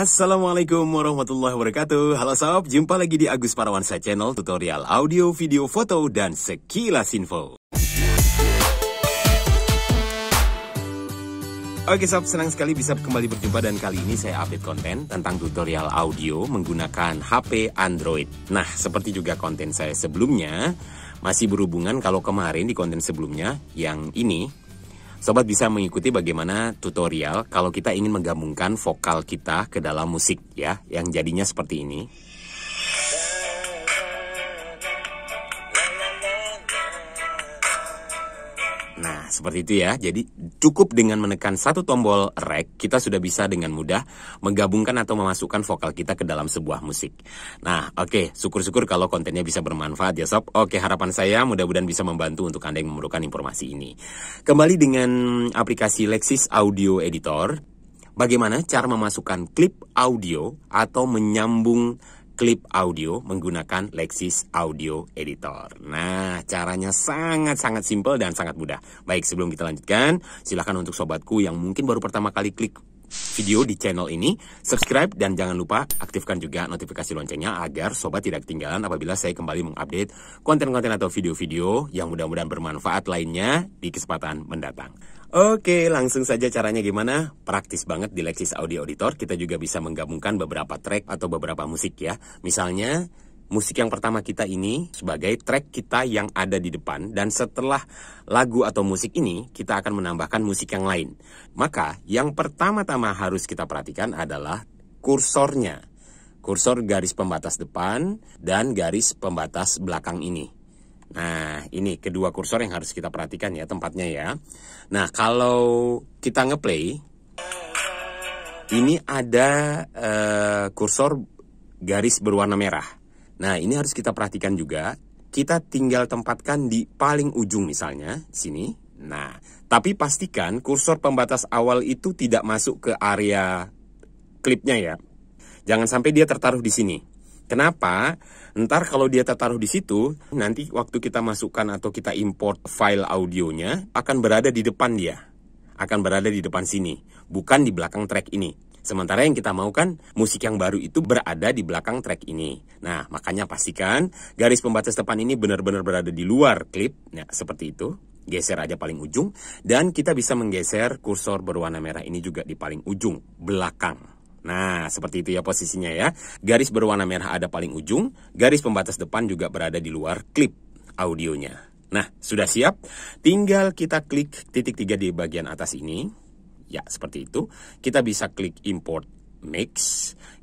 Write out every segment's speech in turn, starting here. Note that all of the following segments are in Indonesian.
Assalamualaikum warahmatullahi wabarakatuh Halo sob, jumpa lagi di Agus Parawansa Channel Tutorial audio, video, foto, dan sekilas info Oke sob, senang sekali bisa kembali berjumpa dan kali ini saya update konten tentang tutorial audio menggunakan HP Android Nah, seperti juga konten saya sebelumnya Masih berhubungan kalau kemarin di konten sebelumnya Yang ini Sobat bisa mengikuti bagaimana tutorial kalau kita ingin menggabungkan vokal kita ke dalam musik ya, yang jadinya seperti ini. seperti itu ya. Jadi cukup dengan menekan satu tombol rek kita sudah bisa dengan mudah menggabungkan atau memasukkan vokal kita ke dalam sebuah musik. Nah, oke, okay. syukur-syukur kalau kontennya bisa bermanfaat ya sob. Oke, okay, harapan saya mudah-mudahan bisa membantu untuk Anda yang memerlukan informasi ini. Kembali dengan aplikasi Lexis Audio Editor. Bagaimana cara memasukkan klip audio atau menyambung klip audio menggunakan Lexis Audio Editor. Nah, caranya sangat-sangat simpel dan sangat mudah. Baik, sebelum kita lanjutkan, silahkan untuk sobatku yang mungkin baru pertama kali klik video di channel ini, subscribe dan jangan lupa aktifkan juga notifikasi loncengnya agar sobat tidak ketinggalan apabila saya kembali mengupdate konten-konten atau video-video yang mudah-mudahan bermanfaat lainnya di kesempatan mendatang. Oke, langsung saja caranya gimana? Praktis banget di Lexis Audio Auditor kita juga bisa menggabungkan beberapa track atau beberapa musik ya. Misalnya musik yang pertama kita ini sebagai track kita yang ada di depan dan setelah lagu atau musik ini kita akan menambahkan musik yang lain. Maka yang pertama-tama harus kita perhatikan adalah kursornya. Kursor garis pembatas depan dan garis pembatas belakang ini. Nah, ini kedua kursor yang harus kita perhatikan ya tempatnya ya. Nah, kalau kita ngeplay ini ada uh, kursor garis berwarna merah. Nah, ini harus kita perhatikan juga. Kita tinggal tempatkan di paling ujung misalnya, sini. Nah, tapi pastikan kursor pembatas awal itu tidak masuk ke area klipnya ya. Jangan sampai dia tertaruh di sini. Kenapa? Ntar kalau dia tertaruh di situ, nanti waktu kita masukkan atau kita import file audionya, akan berada di depan dia. Akan berada di depan sini, bukan di belakang track ini. Sementara yang kita mau kan musik yang baru itu berada di belakang track ini. Nah, makanya pastikan garis pembatas depan ini benar-benar berada di luar klip. Nah, seperti itu. Geser aja paling ujung dan kita bisa menggeser kursor berwarna merah ini juga di paling ujung belakang. Nah, seperti itu ya posisinya ya. Garis berwarna merah ada paling ujung, garis pembatas depan juga berada di luar klip audionya. Nah, sudah siap? Tinggal kita klik titik tiga di bagian atas ini. Ya, seperti itu. Kita bisa klik import mix,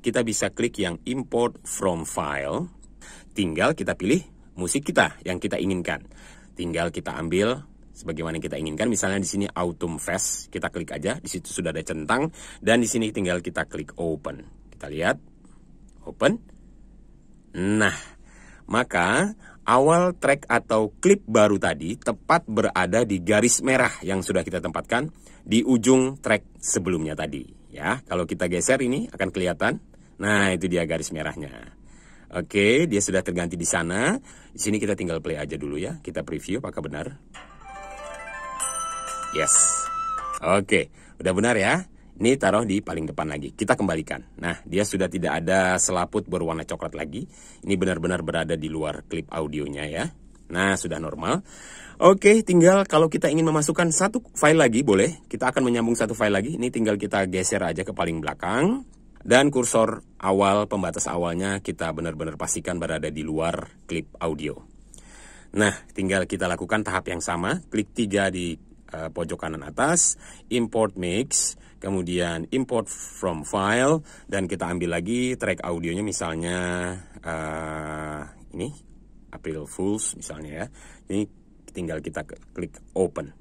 kita bisa klik yang import from file. Tinggal kita pilih musik kita yang kita inginkan. Tinggal kita ambil sebagaimana yang kita inginkan. Misalnya di sini Autumn Fest, kita klik aja. Di situ sudah ada centang dan di sini tinggal kita klik open. Kita lihat. Open. Nah, maka awal track atau klip baru tadi tepat berada di garis merah yang sudah kita tempatkan di ujung track sebelumnya tadi. Ya, kalau kita geser ini akan kelihatan. Nah, itu dia garis merahnya. Oke, dia sudah terganti di sana. Di sini kita tinggal play aja dulu ya. Kita preview apakah benar. Yes. Oke, udah benar ya. Ini taruh di paling depan lagi. Kita kembalikan. Nah, dia sudah tidak ada selaput berwarna coklat lagi. Ini benar-benar berada di luar klip audionya ya. Nah, sudah normal. Oke, tinggal kalau kita ingin memasukkan satu file lagi boleh. Kita akan menyambung satu file lagi. Ini tinggal kita geser aja ke paling belakang. Dan kursor awal, pembatas awalnya kita benar-benar pastikan berada di luar klip audio. Nah, tinggal kita lakukan tahap yang sama. Klik tiga di uh, pojok kanan atas. Import mix kemudian import from file dan kita ambil lagi track audionya misalnya uh, ini April Fools misalnya ya. Ini tinggal kita klik open.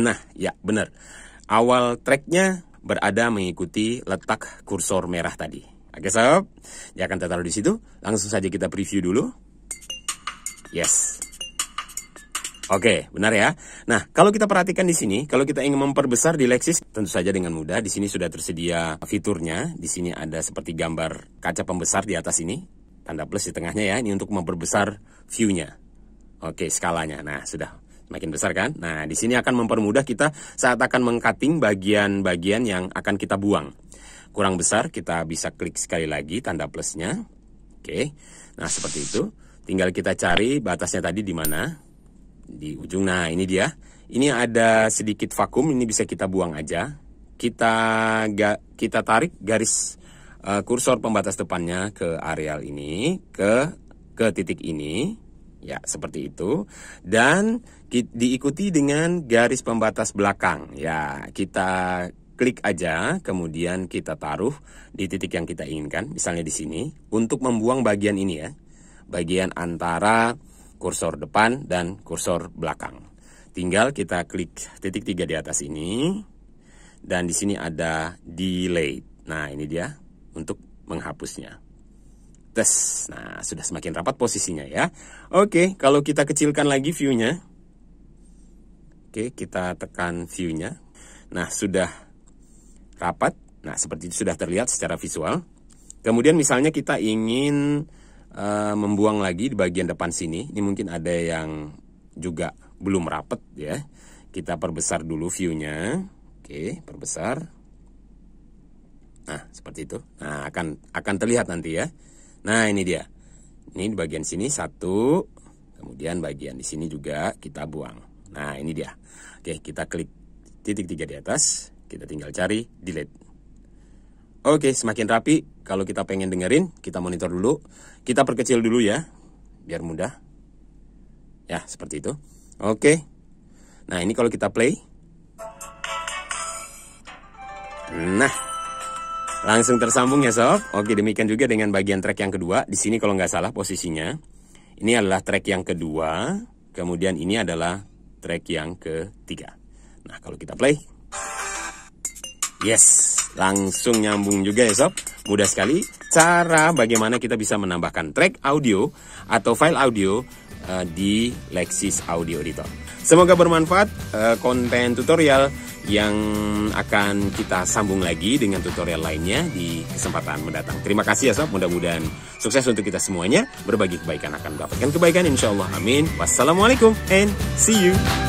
Nah, ya benar. Awal tracknya berada mengikuti letak kursor merah tadi. Oke sob, ya akan tertaruh di situ. Langsung saja kita preview dulu. Yes, Oke, benar ya. Nah, kalau kita perhatikan di sini, kalau kita ingin memperbesar di Lexis, tentu saja dengan mudah. Di sini sudah tersedia fiturnya. Di sini ada seperti gambar kaca pembesar di atas ini. Tanda plus di tengahnya ya, ini untuk memperbesar view-nya. Oke, skalanya. Nah, sudah makin besar kan? Nah, di sini akan mempermudah kita saat akan mengcutting bagian-bagian yang akan kita buang. Kurang besar, kita bisa klik sekali lagi tanda plusnya. Oke, nah seperti itu. Tinggal kita cari batasnya tadi di mana di ujung. Nah, ini dia. Ini ada sedikit vakum, ini bisa kita buang aja. Kita ga, kita tarik garis uh, kursor pembatas depannya ke areal ini, ke ke titik ini. Ya, seperti itu. Dan ki, diikuti dengan garis pembatas belakang. Ya, kita klik aja, kemudian kita taruh di titik yang kita inginkan, misalnya di sini, untuk membuang bagian ini ya. Bagian antara kursor depan dan kursor belakang. Tinggal kita klik titik tiga di atas ini dan di sini ada delay. Nah, ini dia untuk menghapusnya. Tes. Nah, sudah semakin rapat posisinya ya. Oke, kalau kita kecilkan lagi view-nya. Oke, kita tekan view-nya. Nah, sudah rapat. Nah, seperti itu sudah terlihat secara visual. Kemudian misalnya kita ingin Eh, membuang lagi di bagian depan sini. Ini mungkin ada yang juga belum rapet ya. Kita perbesar dulu viewnya. Oke, perbesar. Nah, seperti itu. Nah, akan akan terlihat nanti ya. Nah, ini dia. Ini di bagian sini satu, kemudian bagian di sini juga kita buang. Nah, ini dia. Oke, kita klik titik tiga di atas, kita tinggal cari delete. Oke, semakin rapi. Kalau kita pengen dengerin, kita monitor dulu. Kita perkecil dulu ya, biar mudah. Ya, seperti itu. Oke. Nah, ini kalau kita play. Nah, langsung tersambung ya sob. Oke, demikian juga dengan bagian track yang kedua. Di sini kalau nggak salah posisinya. Ini adalah track yang kedua. Kemudian ini adalah track yang ketiga. Nah, kalau kita play. Yes, langsung nyambung juga ya sob. Mudah sekali cara bagaimana kita bisa menambahkan track audio atau file audio uh, di Lexis Audio Editor. Semoga bermanfaat uh, konten tutorial yang akan kita sambung lagi dengan tutorial lainnya di kesempatan mendatang. Terima kasih ya sob, mudah-mudahan sukses untuk kita semuanya. Berbagi kebaikan akan mendapatkan kebaikan insya Allah. Amin. Wassalamualaikum and see you.